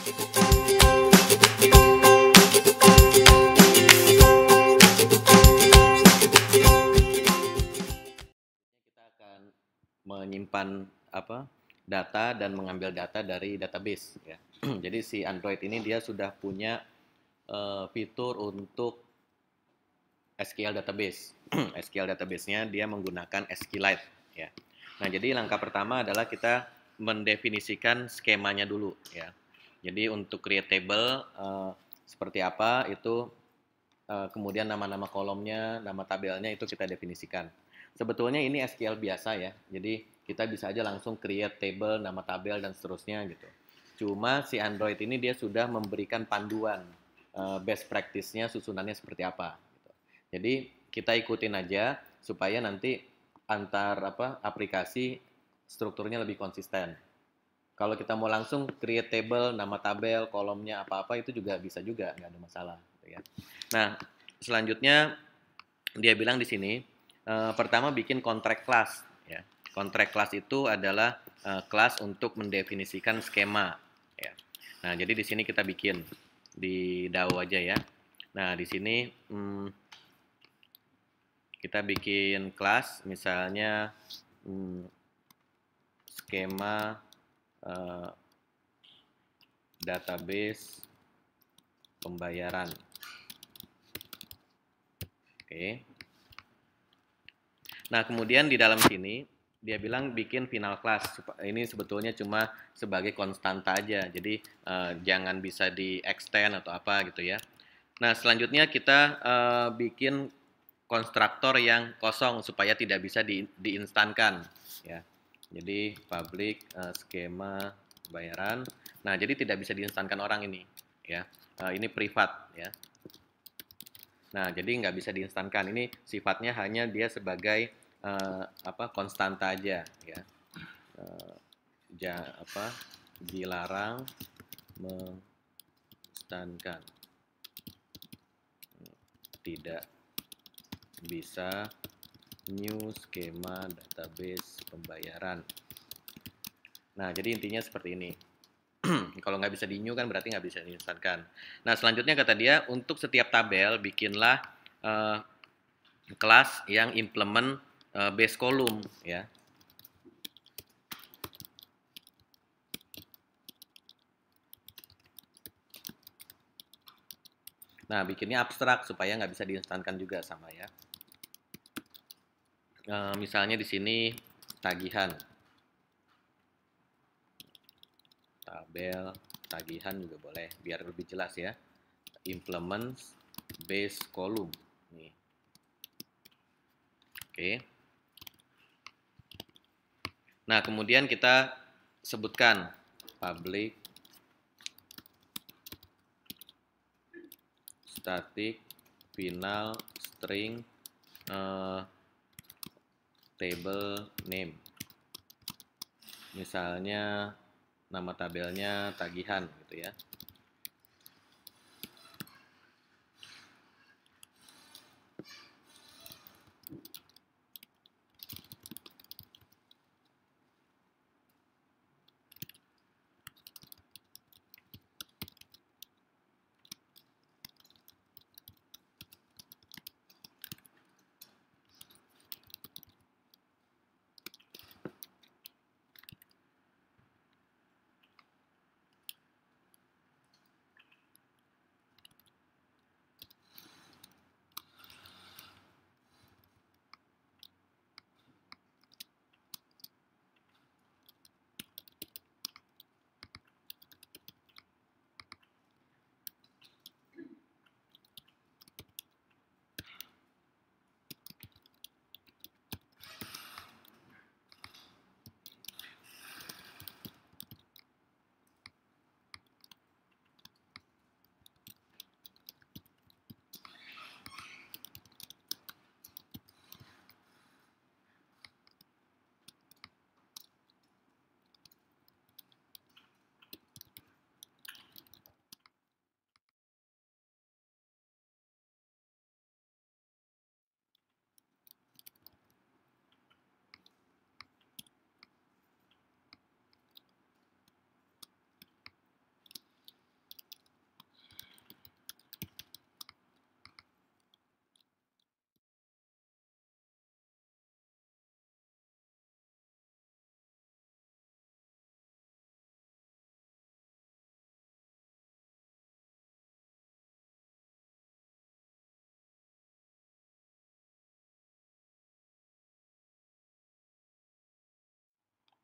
Kita akan menyimpan apa data dan mengambil data dari database ya. Jadi si Android ini dia sudah punya uh, fitur untuk SQL database. SQL databasenya dia menggunakan SQLite ya. Nah, jadi langkah pertama adalah kita mendefinisikan skemanya dulu ya. Jadi untuk create table uh, eh, seperti apa itu uh, kemudian nama-nama kolomnya, nama tabelnya itu kita definisikan. Sebetulnya ini SQL biasa ya. Jadi kita bisa aja langsung create table, nama tabel dan seterusnya gitu. Cuma si Android ini dia sudah memberikan panduan uh, best practice-nya susunannya seperti apa gitu. Jadi kita ikutin aja supaya nanti antar apa aplikasi strukturnya lebih konsisten kalau kita mau langsung create table, nama tabel, kolomnya apa-apa itu juga bisa juga, nggak ada masalah. Gitu ya. Nah, selanjutnya dia bilang di sini, uh, pertama bikin kontrak class. Ya. Kontrak kelas itu adalah uh, kelas untuk mendefinisikan skema. Ya. Nah, jadi di sini kita bikin di DAO aja ya. Nah, di sini hmm, kita bikin class misalnya hmm, skema Eh, database pembayaran. Oke. Nah, kemudian di dalam sini dia bilang bikin final class. Ini sebetulnya cuma sebagai konstanta aja. Jadi uh, jangan bisa di extend atau apa gitu ya. Nah, selanjutnya kita uh, bikin konstruktor yang kosong supaya tidak bisa di, diinstankan ya. Jadi public uh, skema bayaran. Nah, jadi tidak bisa diinstankan orang ini, ya. Uh, ini privat, ya. Nah, jadi nggak bisa diinstankan. Ini sifatnya hanya dia sebagai uh, apa konstanta aja, ya. Uh, ja, apa dilarang menginstankan. Tidak bisa new skema database pembayaran. Nah, jadi intinya seperti ini. Kalau nggak bisa di new kan berarti nggak bisa instankan. Nah, selanjutnya kata dia untuk setiap tabel bikinlah uh, kelas yang implement uh, base column ya. Nah, bikinnya abstrak supaya nggak bisa diinstankan juga sama ya. Eh, misalnya di sini tagihan. Tabel tagihan juga boleh, biar lebih jelas ya. Implements base column. Nih. Oke. Nah, kemudian kita sebutkan public static final string uh, table name. Misalnya nama tabelnya tagihan gitu ya.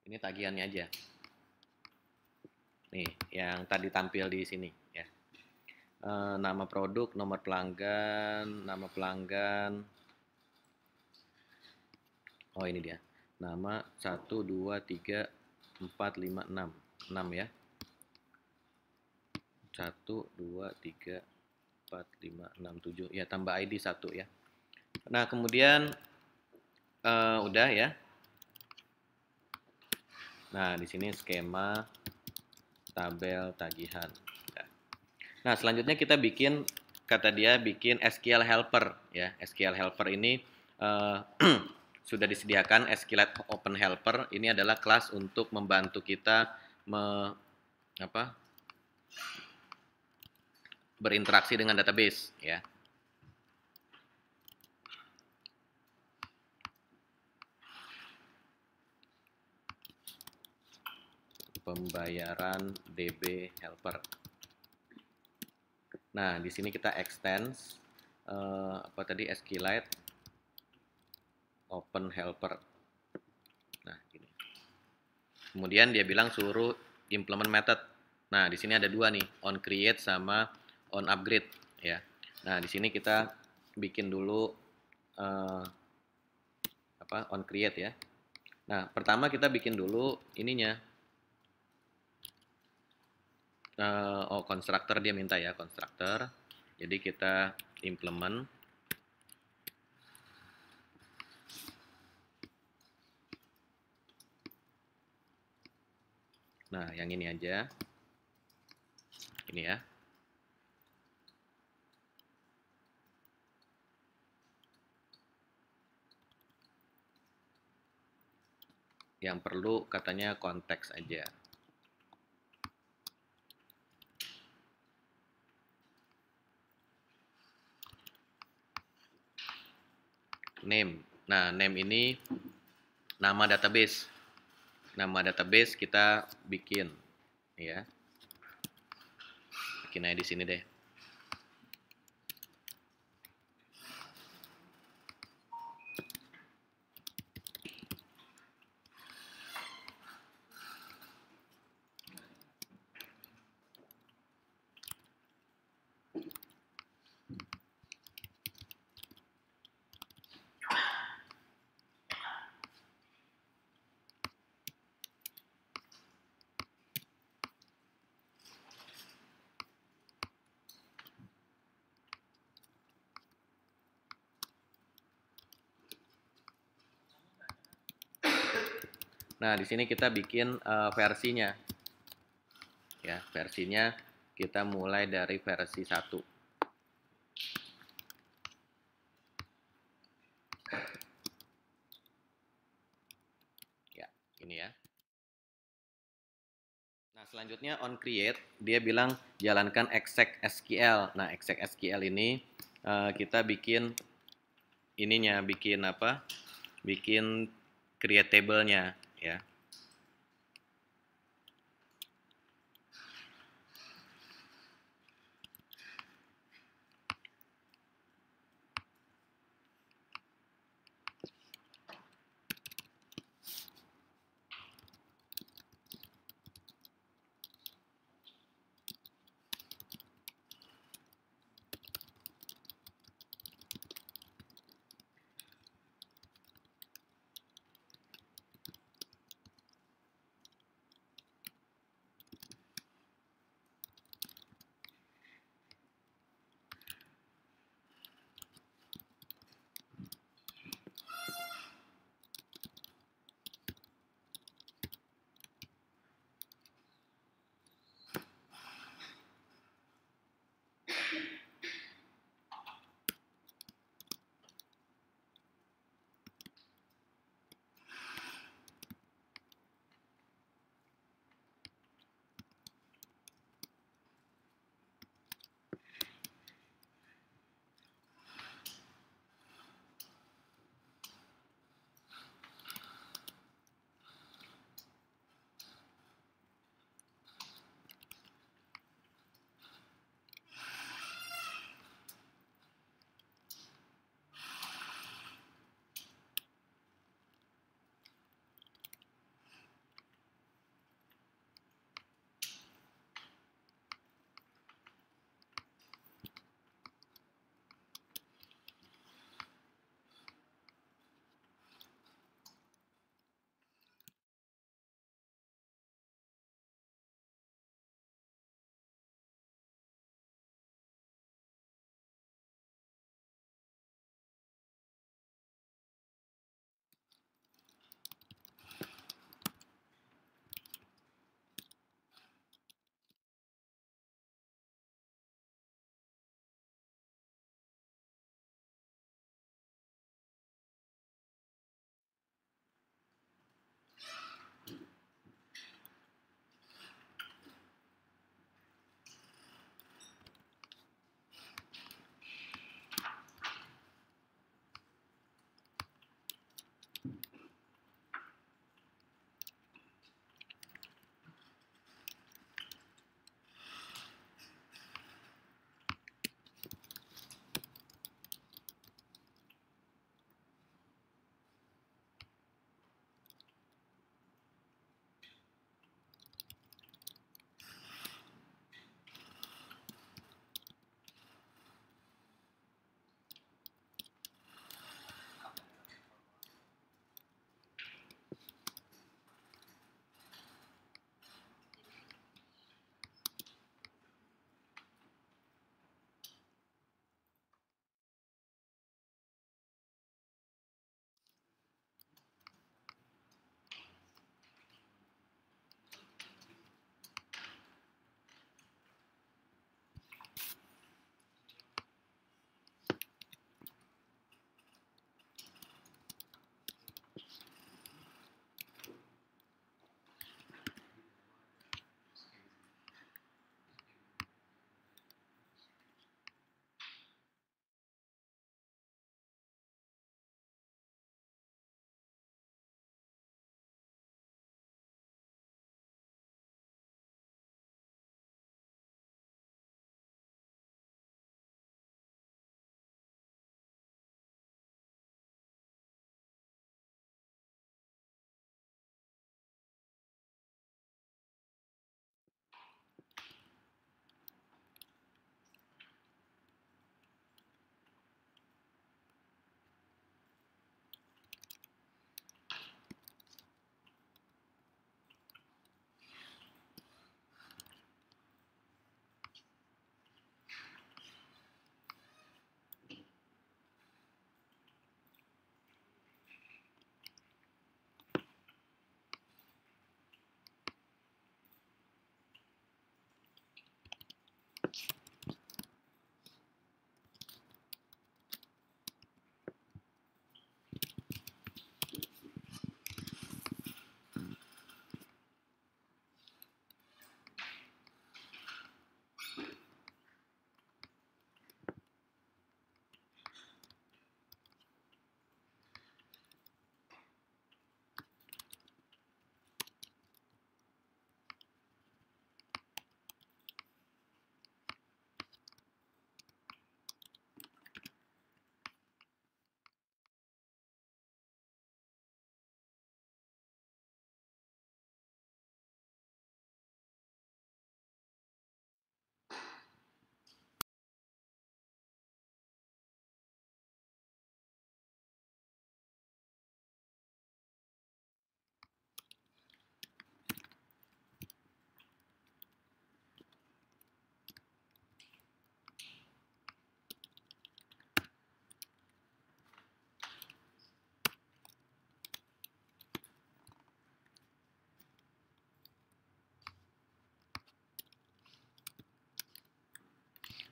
Ini tagihannya aja. Nih, yang tadi tampil di sini ya. E, nama produk, nomor pelanggan, nama pelanggan. Oh, ini dia. Nama 1 2 3 4 5 6. 6 ya. 1 2 3 4 5 6 7. Ya, tambah ID 1 ya. Nah, kemudian e, udah ya Nah, di sini skema tabel tagihan. Ya. Nah, selanjutnya kita bikin kata dia bikin SQL helper ya. SQL helper ini uh, sudah disediakan SQL Open Helper. Ini adalah kelas untuk membantu kita me, apa? berinteraksi dengan database ya. pembayaran DB helper. Nah, di sini kita extends uh, eh, apa tadi SQLite open helper. Nah, gini. Kemudian dia bilang suruh implement method. Nah, di sini ada dua nih, on create sama on upgrade ya. Nah, di sini kita bikin dulu uh, apa on create ya. Nah, pertama kita bikin dulu ininya uh, oh konstruktor dia minta ya konstruktor. jadi kita implement nah yang ini aja ini ya yang perlu katanya konteks aja name. Nah, name ini nama database. Nama database kita bikin ya. Bikin aja di sini deh. Nah, di sini kita bikin uh, versinya. Ya, versinya kita mulai dari versi 1. Ya, ini ya. Nah, selanjutnya on create, dia bilang jalankan exec SQL. Nah, exec SQL ini uh, kita bikin ininya, bikin apa? Bikin create table-nya.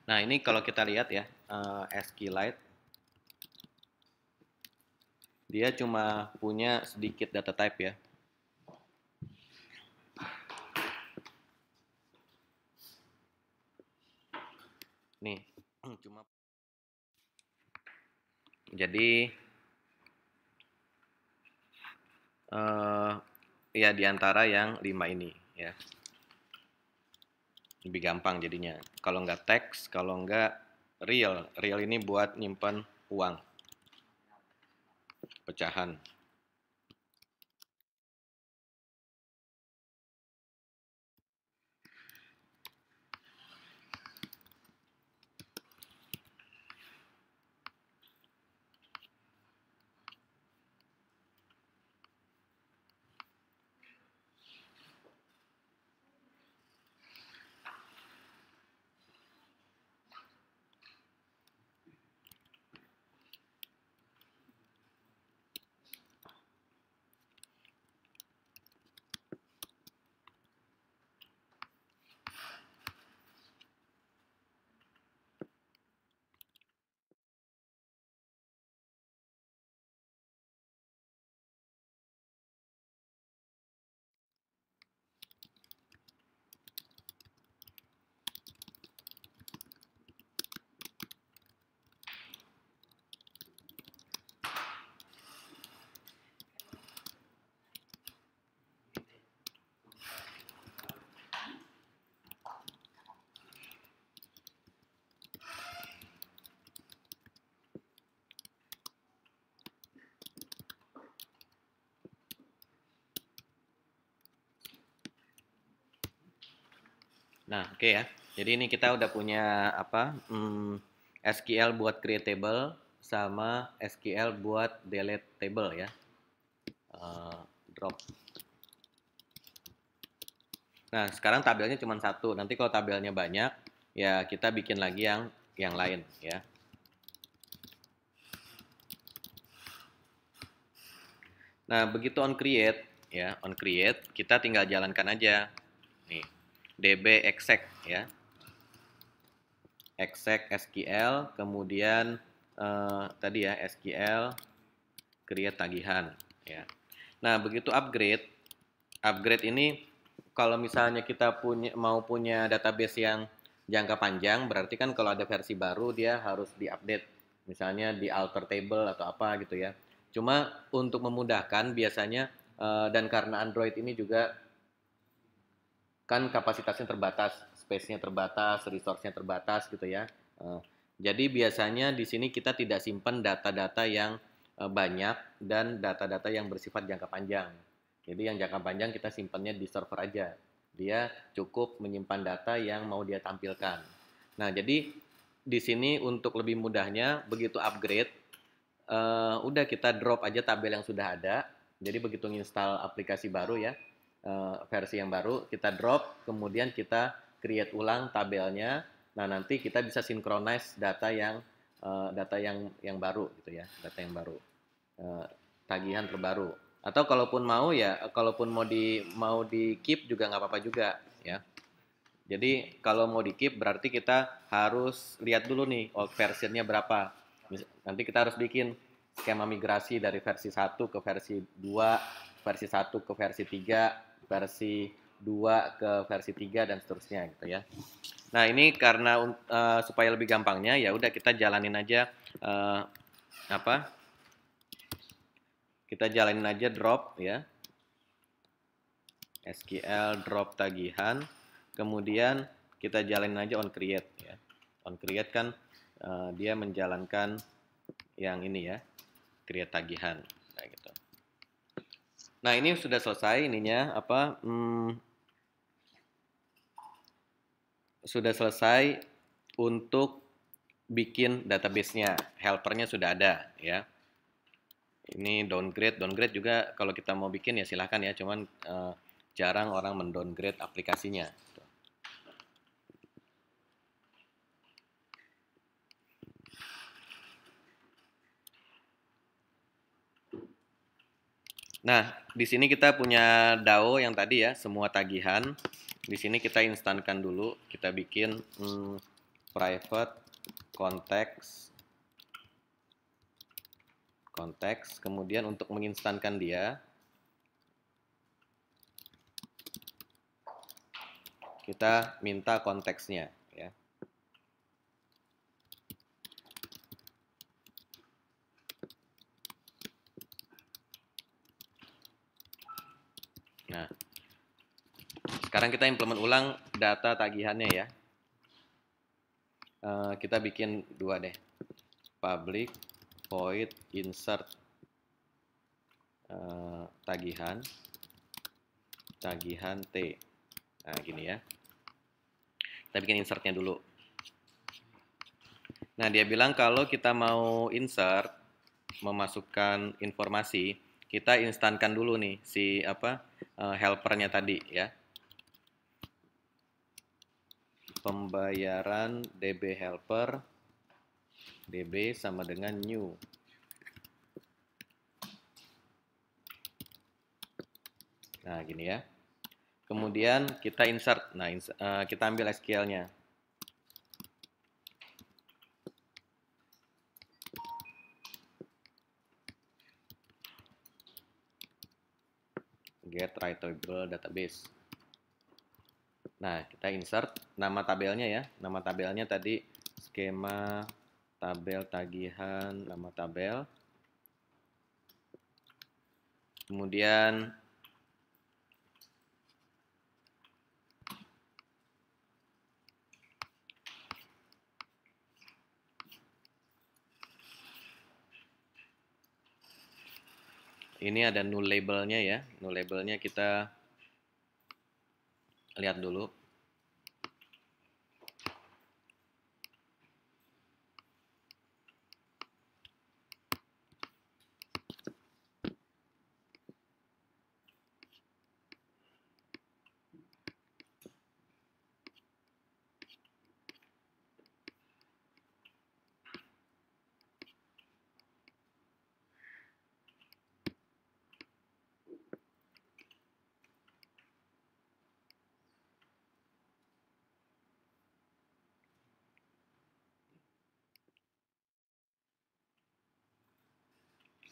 Nah, ini kalau kita lihat ya, uh, eh, SQLite dia cuma punya sedikit data type ya. Nih, cuma jadi uh, ya diantara yang lima ini ya lebih gampang jadinya kalau nggak teks kalau nggak real real ini buat nyimpan uang pecahan Nah, oke okay ya. Jadi ini kita udah punya apa? Hmm, SQL buat create table sama SQL buat delete table ya. Uh, drop. Nah, sekarang tabelnya cuma satu. Nanti kalau tabelnya banyak, ya kita bikin lagi yang yang lain ya. Nah, begitu on create ya, on create kita tinggal jalankan aja. Nih. DB exec ya. Exec SQL kemudian eh, tadi ya SQL create tagihan ya. Nah, begitu upgrade upgrade ini kalau misalnya kita punya mau punya database yang jangka panjang berarti kan kalau ada versi baru dia harus diupdate misalnya di alter table atau apa gitu ya. Cuma untuk memudahkan biasanya eh, dan karena Android ini juga kan kapasitasnya terbatas, space-nya terbatas, resource-nya terbatas gitu ya. Eh, jadi biasanya di sini kita tidak simpan data-data yang eh, banyak dan data-data yang bersifat jangka panjang. Jadi yang jangka panjang kita simpannya di server aja. Dia cukup menyimpan data yang mau dia tampilkan. Nah, jadi di sini untuk lebih mudahnya begitu upgrade uh, udah kita drop aja tabel yang sudah ada. Jadi begitu install aplikasi baru ya, uh, versi yang baru, kita drop, kemudian kita create ulang tabelnya. Nah, nanti kita bisa synchronize data yang uh, data yang yang baru gitu ya, data yang baru. Uh, tagihan terbaru. Atau kalaupun mau ya, kalaupun mau di mau di keep juga nggak apa-apa juga ya. Jadi kalau mau di keep berarti kita harus lihat dulu nih old oh, versionnya berapa. Nanti kita harus bikin skema migrasi dari versi 1 ke versi 2, versi 1 ke versi 3, versi 2 ke versi 3 dan seterusnya gitu ya. Nah, ini karena uh, supaya lebih gampangnya ya udah kita jalanin aja uh, apa? Kita jalanin aja drop ya. SQL drop tagihan, kemudian kita jalanin aja on create ya. On create kan uh, dia menjalankan yang ini ya, create tagihan. Nah, ini sudah selesai ininya apa hmm, sudah selesai untuk bikin databasenya Helpernya sudah ada ya. Ini downgrade, downgrade juga kalau kita mau bikin ya silahkan ya, cuman uh, jarang orang mendowngrade aplikasinya. Nah, di sini kita punya DAO yang tadi ya, semua tagihan. Di sini kita instankan dulu, kita bikin hmm, private context konteks, kemudian untuk menginstankan dia kita minta konteksnya. sekarang kita implement ulang data tagihannya ya. Uh, kita bikin dua deh. Public void insert uh, tagihan tagihan T. Nah, gini ya. Kita bikin insertnya dulu. Nah, dia bilang kalau kita mau insert memasukkan informasi, kita instankan dulu nih si apa uh, helpernya tadi ya pembayaran DB helper DB sama dengan new. Nah, gini ya. Kemudian kita insert. Nah, ins uh, kita ambil SQL-nya. Get writable database. Nah, kita insert nama tabelnya ya. Nama tabelnya tadi skema tabel tagihan nama tabel. Kemudian ini ada null labelnya ya. Null labelnya kita lihat dulu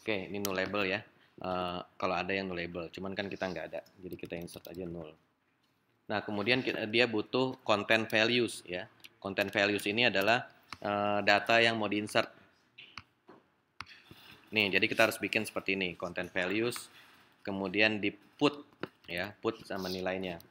Oke, ini no label ya. Uh, kalau ada yang no label, cuman kan kita nggak ada, jadi kita insert aja null. Nah, kemudian kita, dia butuh content values ya. Content values ini adalah uh, data yang mau diinsert. Nih, jadi kita harus bikin seperti ini, content values, kemudian di put ya, put sama nilainya.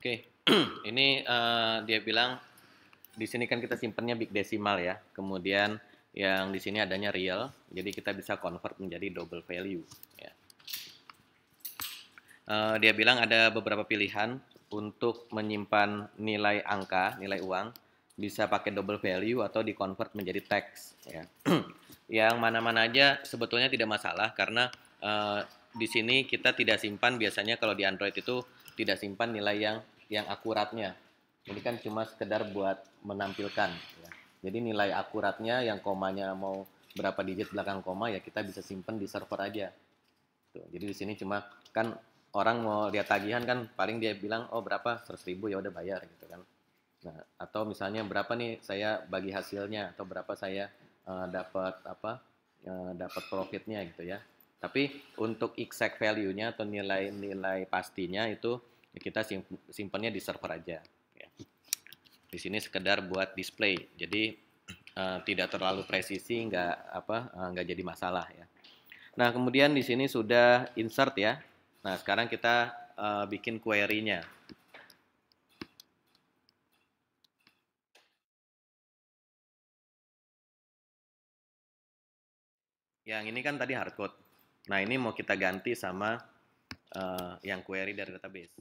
Oke, okay. ini uh, dia bilang di sini kan kita simpannya big decimal ya. Kemudian yang di sini adanya real, jadi kita bisa convert menjadi double value. Ya. Uh, dia bilang ada beberapa pilihan untuk menyimpan nilai angka, nilai uang, bisa pakai double value atau di convert menjadi text. Ya. yang mana-mana aja sebetulnya tidak masalah karena uh, di sini kita tidak simpan biasanya kalau di Android itu tidak simpan nilai yang yang akuratnya. Ini kan cuma sekedar buat menampilkan. Ya. Jadi nilai akuratnya yang komanya mau berapa digit belakang koma ya kita bisa simpan di server aja. Tuh, jadi di sini cuma kan orang mau lihat tagihan kan paling dia bilang oh berapa seratus ribu ya udah bayar gitu kan. Nah, atau misalnya berapa nih saya bagi hasilnya atau berapa saya uh, dapat apa uh, dapat profitnya gitu ya. Tapi untuk exact value-nya atau nilai-nilai pastinya itu Ya, kita simpannya di server aja. Ya. Di sini sekedar buat display, jadi uh, tidak terlalu presisi, nggak apa, uh, nggak jadi masalah ya. Nah kemudian di sini sudah insert ya. Nah sekarang kita uh, bikin query-nya. Yang ini kan tadi hardcode. Nah ini mau kita ganti sama uh, yang query dari database.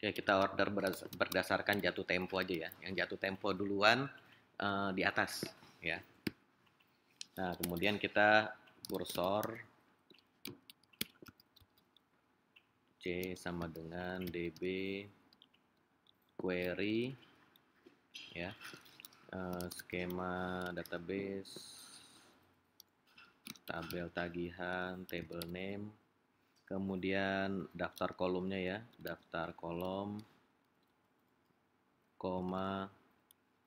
Oke, kita order berdasarkan jatuh tempo aja ya. Yang jatuh tempo duluan uh, di atas ya. Nah, kemudian kita kursor C sama dengan DB query ya. Uh, skema database tabel tagihan, table name kemudian daftar kolomnya ya daftar kolom koma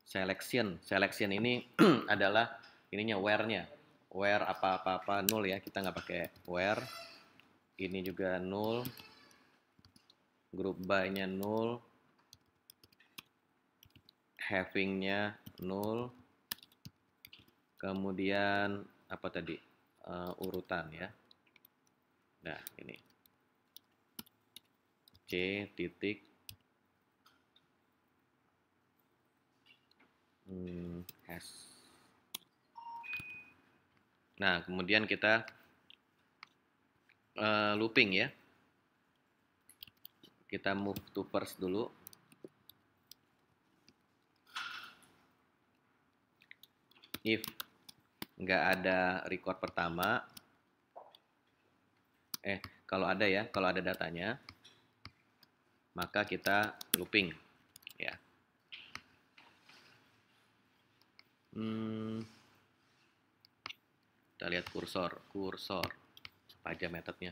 selection selection ini adalah ininya where-nya where apa apa apa nol ya kita nggak pakai where ini juga nol group by-nya nol having-nya nol kemudian apa tadi uh, urutan ya Nah, ini. C titik hmm, s Nah, kemudian kita uh, looping ya. Kita move to first dulu. If nggak ada record pertama, eh kalau ada ya, kalau ada datanya, maka kita looping ya. Hmm, kita lihat kursor, kursor, apa aja metodenya.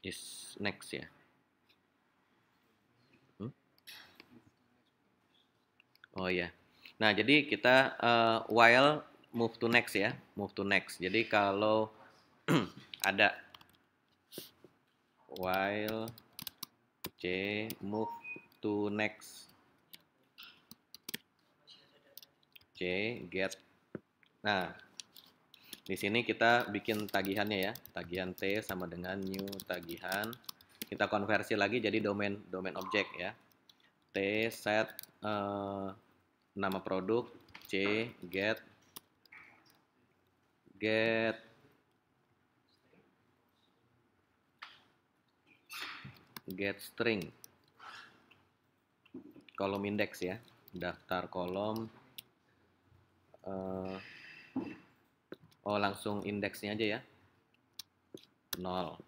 Is next ya. Oh iya. Nah, jadi kita uh, while move to next ya, move to next. Jadi kalau ada while c move to next c get. Nah, di sini kita bikin tagihannya ya. Tagihan T sama dengan new tagihan. Kita konversi lagi jadi domain domain objek ya. T set uh, nama produk c get get get string kolom indeks ya daftar kolom uh, oh langsung indeksnya aja ya 0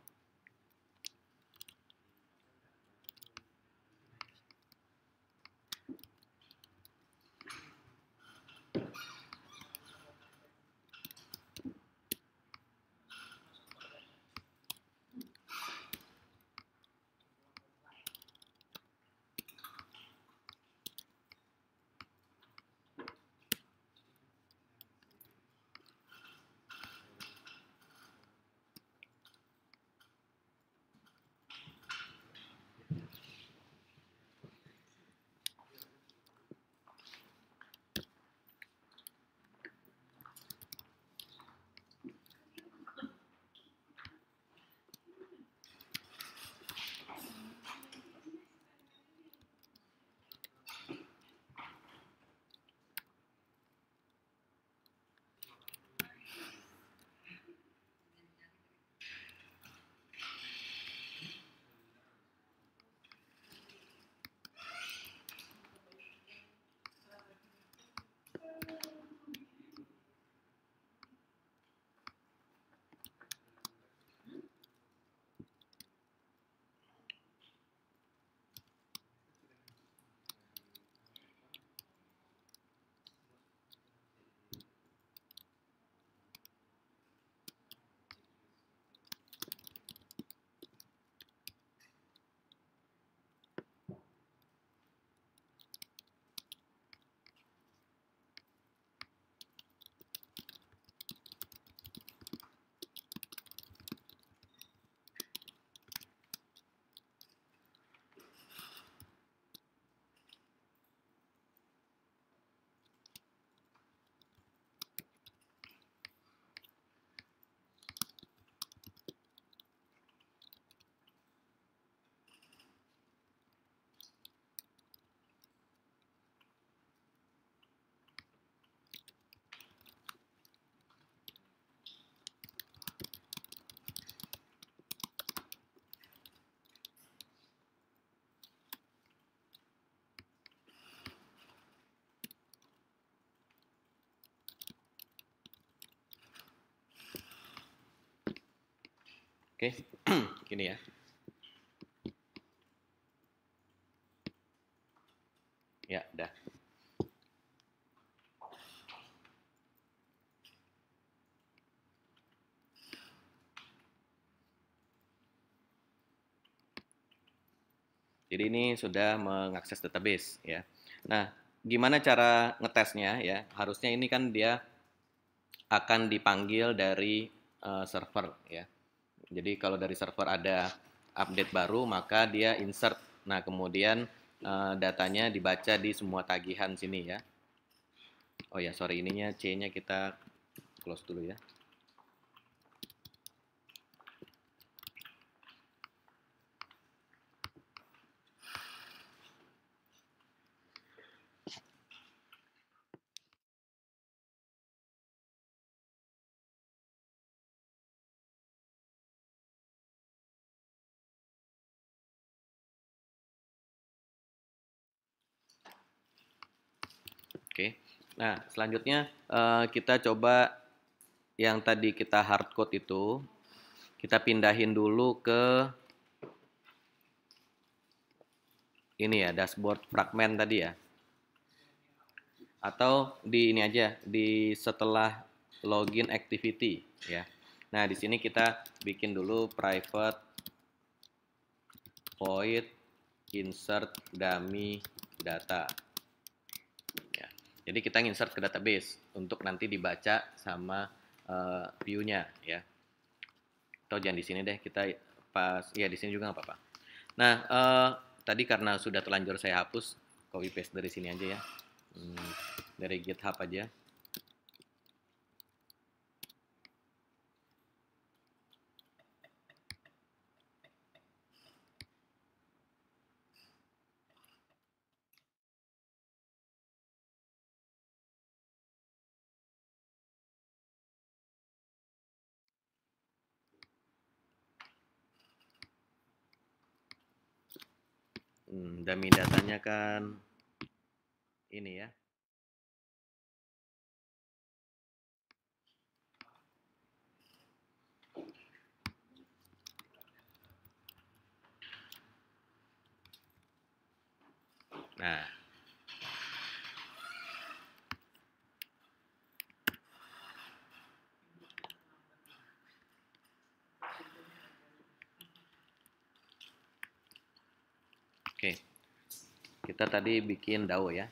Oke, okay. gini ya. Ya, udah. Jadi ini sudah mengakses database ya. Nah, gimana cara ngetesnya ya? Harusnya ini kan dia akan dipanggil dari uh, server ya. Jadi kalau dari server ada update baru maka dia insert. Nah, kemudian uh, datanya dibaca di semua tagihan sini ya. Oh ya, sorry ininya C-nya kita close dulu ya. Oke. Nah, selanjutnya uh, kita coba yang tadi kita hardcode itu kita pindahin dulu ke ini ya dashboard fragment tadi ya. Atau di ini aja di setelah login activity ya. Nah, di sini kita bikin dulu private void insert dummy data. Jadi kita insert ke database untuk nanti dibaca sama uh, view-nya ya. Atau jangan di sini deh, kita pas ya di sini juga nggak apa-apa. Nah, uh, tadi karena sudah terlanjur saya hapus, copy paste dari sini aja ya. Hmm, dari GitHub aja. Hmm, dummy datanya kan ini ya. Nah, kita tadi bikin DAO ya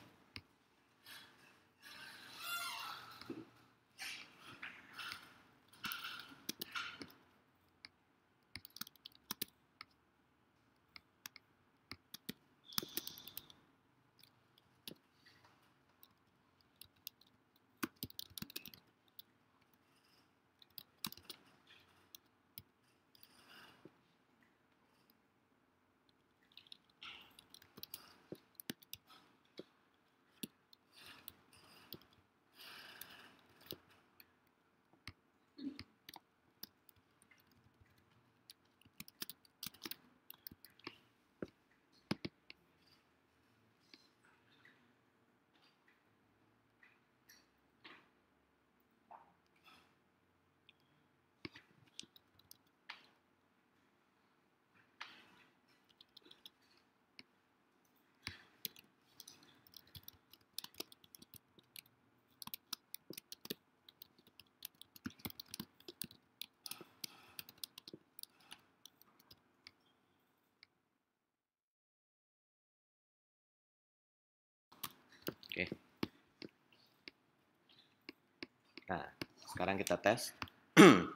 Nah, sekarang kita tes.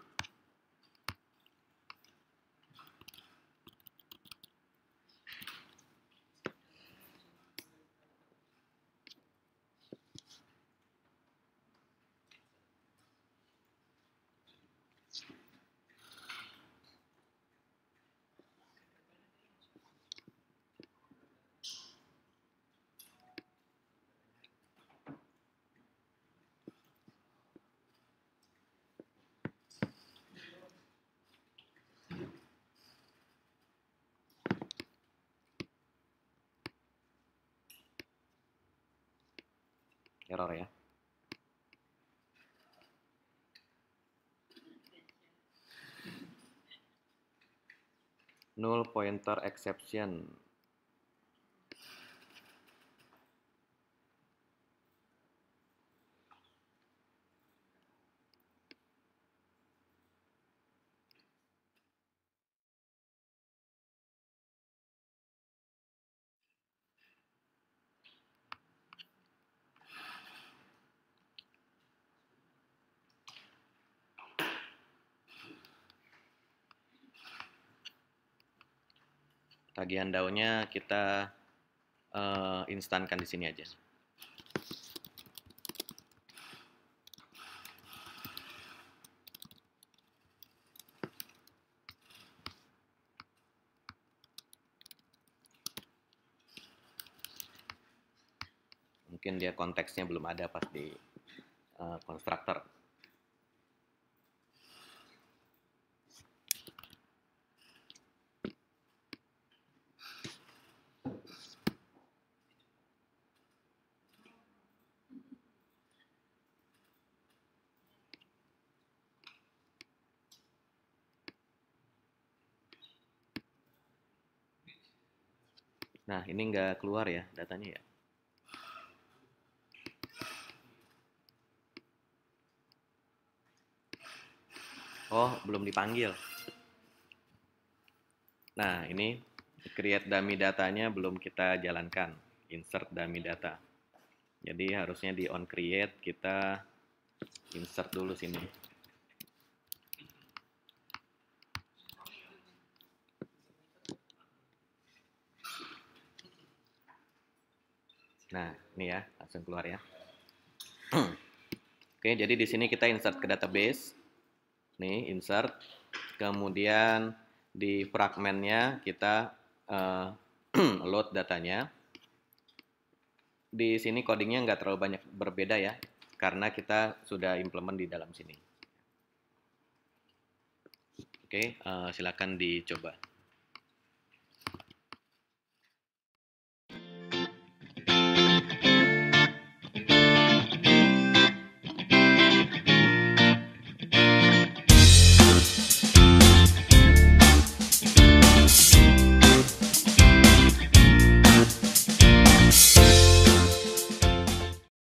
error ya null pointer exception bagian daunnya kita uh, instankan di sini aja. Mungkin dia konteksnya belum ada pas di uh, konstruktor. Nah, ini nggak keluar ya datanya ya. Oh, belum dipanggil. Nah, ini create dummy datanya belum kita jalankan. Insert dummy data. Jadi harusnya di on create kita insert dulu sini. Nah, ini ya, langsung keluar ya. Oke, jadi di sini kita insert ke database. Nih, insert. Kemudian di fragmennya kita uh, load datanya. Di sini codingnya nggak terlalu banyak berbeda ya, karena kita sudah implement di dalam sini. Oke, uh, silakan dicoba.